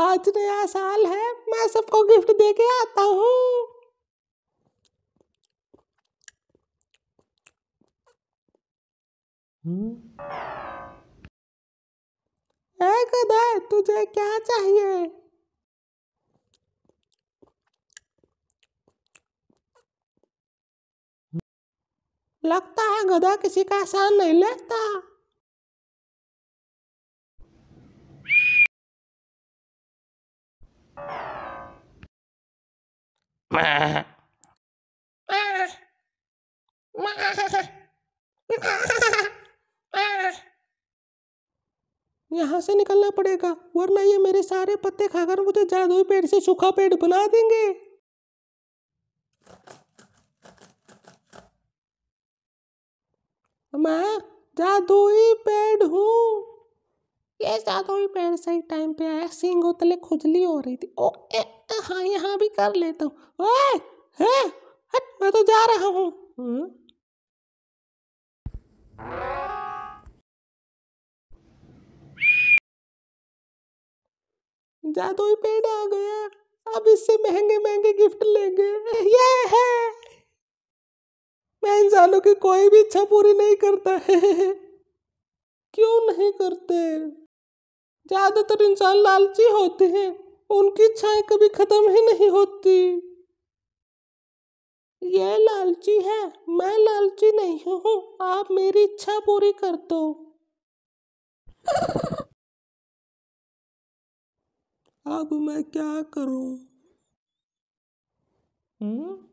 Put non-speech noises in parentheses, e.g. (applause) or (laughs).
आज नया साल है मैं सबको गिफ्ट दे के आता हूँ हम्म। गधा तुझे क्या चाहिए लगता है गधा किसी का एहसान नहीं लेता यहाँ से निकलना पड़ेगा वरना ये मेरे सारे पत्ते खाकर मुझे जादुई पेड़ से सूखा पेड़ बना देंगे मैं जादुई पेड़ हूँ ये जादुई पेड़ सही टाइम पे आया सींग उतले खुजली हो रही थी ओ ए, ए हाँ यहाँ भी कर लेता हूँ ओए हाँ, हट मैं तो जा रहा हूँ हम्म। ही पेड़ आ गया अब इससे महंगे महंगे गिफ्ट लेंगे ये है मैं इंसानों की कोई भी इच्छा पूरी नहीं करता (laughs) क्यों नहीं करते ज़्यादातर इंसान लालची होते हैं उनकी इच्छाएं कभी ख़त्म ही नहीं होती यह लालची है मैं लालची नहीं हूं आप मेरी इच्छा पूरी कर दो अब मैं क्या हम्म